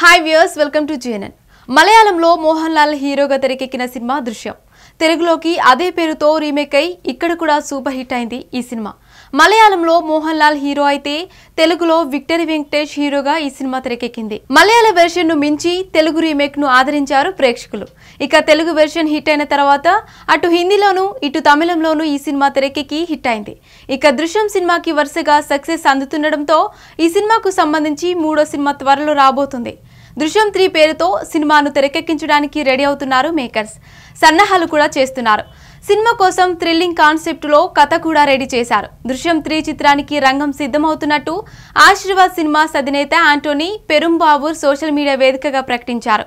hi viewers welcome to GNN మలయాళంలో మోహన్ లాల్ హీరోగా తెరకెక్కిన సినిమా దృశ్యం తెలుగులోకి అదే పేరుతో రీమేక్ అయి ఇక్కడ కూడా సూపర్ హిట్ అయింది ఈ సినిమా మలయాళంలో మోహన్ లాల్ హీరో అయితే తెలుగులో విక్టరీ వెంకటేష్ హీరోగా ఈ సినిమా తెరకెక్కింది మలయాళ వెర్షన్ ను మించి తెలుగు రీమేక్ ను ఆదరించారు ప్రేక్షకులు ఇక తెలుగు వెర్షన్ హిట్ అయిన తర్వాత అటు హిందీలోను ఇటు తమిళంలోను ఈ సినిమా తెరకెక్కి హిట్ అయింది ఇక దృశ్యం సినిమాకి వరుసగా సక్సెస్ అందుతుండడంతో ఈ సినిమాకు సంబంధించి మూడో సినిమా త్వరలో రాబోతుంది దృశ్యం త్రీ పేరుతో సినిమాను తెరకెక్కించడానికి రెడీ అవుతున్నారు మేకర్స్ సన్నాహాలు కూడా చేస్తున్నారు సినిమా కోసం థ్రిల్లింగ్ లో కథ కూడా రెడీ చేశారు దృశ్యం త్రీ చిత్రానికి రంగం సిద్ధమవుతున్నట్టు ఆశీర్వాద్ సినిమా అధినేత ఆంటోనీ పెరుంబావూర్ సోషల్ మీడియా వేదికగా ప్రకటించారు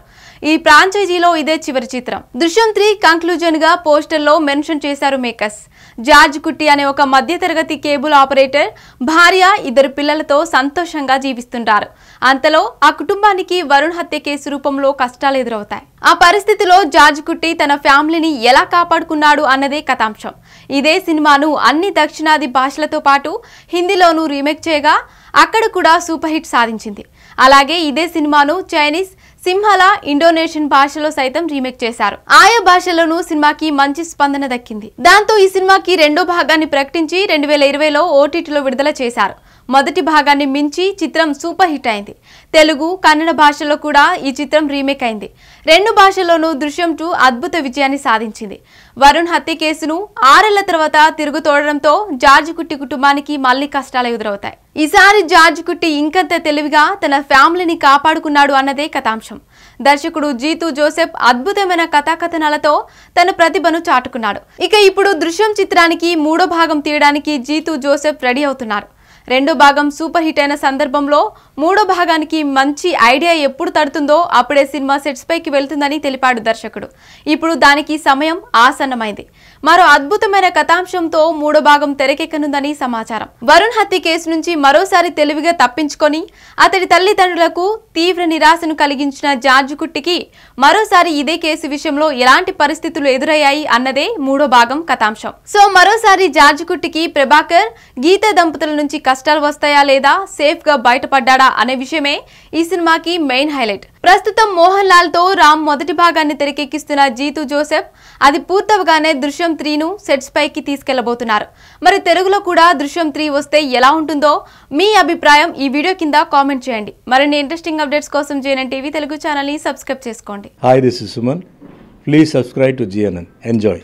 ఈ ఫ్రాంచైజీలో ఇదే చివరి చిత్రం దృశ్యం త్రీ కంక్లూజన్ గా పోస్టర్లో మెన్షన్ చేశారు మేకర్స్ జార్జ్ కుట్టి అనే ఒక మధ్యతరగతి కేబుల్ ఆపరేటర్ భార్య ఇద్దరు పిల్లలతో సంతోషంగా జీవిస్తుంటారు అంతలో ఆ కుటుంబానికి వరుణ్ హత్య కేసు రూపంలో కష్టాలు ఎదురవుతాయి ఆ పరిస్థితిలో జార్జ్ కుట్టి తన ఫ్యామిలీని ఎలా కాపాడుకున్నాడు అన్నదే కథాంశం ఇదే సినిమాను అన్ని దక్షిణాది భాషలతో పాటు హిందీలోనూ రీమేక్ చేయగా అక్కడ కూడా సూపర్ హిట్ సాధించింది అలాగే ఇదే సినిమాను చైనీస్ సింహళ ఇండోనేషియన్ భాషలో సైతం రీమేక్ చేశారు ఆయా భాషలోనూ సినిమాకి మంచి స్పందన దక్కింది దాంతో ఈ సినిమాకి రెండో భాగాన్ని ప్రకటించి రెండు వేల ఇరవైలో ఓటీటీలో విడుదల చేశారు మొదటి భాగాన్ని మించి చిత్రం సూపర్ హిట్ అయింది తెలుగు కన్నడ భాషలో కూడా ఈ చిత్రం రీమేక్ అయింది రెండు భాషల్లోనూ దృశ్యం టూ అద్భుత విజయాన్ని సాధించింది వరుణ్ హత్య కేసును ఆరేళ్ల తర్వాత తిరుగుతోడడంతో జార్జి కుట్టి కుటుంబానికి మళ్లీ కష్టాలు ఎదురవుతాయి ఈసారి జార్జ్ కుట్టి ఇంకంత తెలివిగా తన ఫ్యామిలీని కాపాడుకున్నాడు అన్నదే కథాంశం దర్శకుడు జీతు జోసెఫ్ అద్భుతమైన కథాకథనాలతో తన ప్రతిభను చాటుకున్నాడు ఇక ఇప్పుడు దృశ్యం చిత్రానికి మూడో భాగం తీయడానికి జీతు జోసెఫ్ రెడీ అవుతున్నారు రెండో భాగం సూపర్ హిట్ అయిన సందర్భంలో మూడో భాగానికి మంచి ఐడియా ఎప్పుడు తడుతుందో అప్పుడే సినిమా సెట్స్ పైకి వెళ్తుందని తెలిపాడు దర్శకుడు ఇప్పుడు దానికి సమయం ఆసన్నమైంది మరో అద్భుతమైన కథాంశంతో మూడో భాగం తెరకెక్కనుందని సమాచారం వరుణ్ హత్య కేసు నుంచి మరోసారి తెలివిగా తప్పించుకొని అతడి తల్లిదండ్రులకు తీవ్ర నిరాశను కలిగించిన జార్జ్ కుట్టికి మరోసారి ఇదే కేసు విషయంలో ఎలాంటి పరిస్థితులు ఎదురయ్యాయి అన్నదే మూడో భాగం కథాంశం సో మరోసారి జార్జ్ కుట్టికి ప్రభాకర్ గీత దంపతుల నుంచి కష్టాలు వస్తాయా లేదా సేఫ్ గా బయటపడ్డాడా అనే విషయమే ఈ సినిమాకి మెయిన్ హైలైట్ ప్రస్తుతం మోహన్ లాల్ తో రామ్ మొదటి భాగాన్ని తెరకెక్కిస్తున్న జీతు జోసెఫ్ అది పూర్తవగానే దృశ్యం త్రీను సెట్స్ పైకి తీసుకెళ్లబోతున్నారు మరి తెలుగులో కూడా దృశ్యం త్రీ వస్తే ఎలా ఉంటుందో మీ అభిప్రాయం ఈ వీడియో కింద కామెంట్ చేయండి మరిన్ని ఇంట్రెస్టింగ్ అప్డేట్స్ కోసం జేఎన్ఎన్ టీవీ తెలుగు ని సబ్స్క్రైబ్ చేసుకోండి please subscribe to GNN enjoy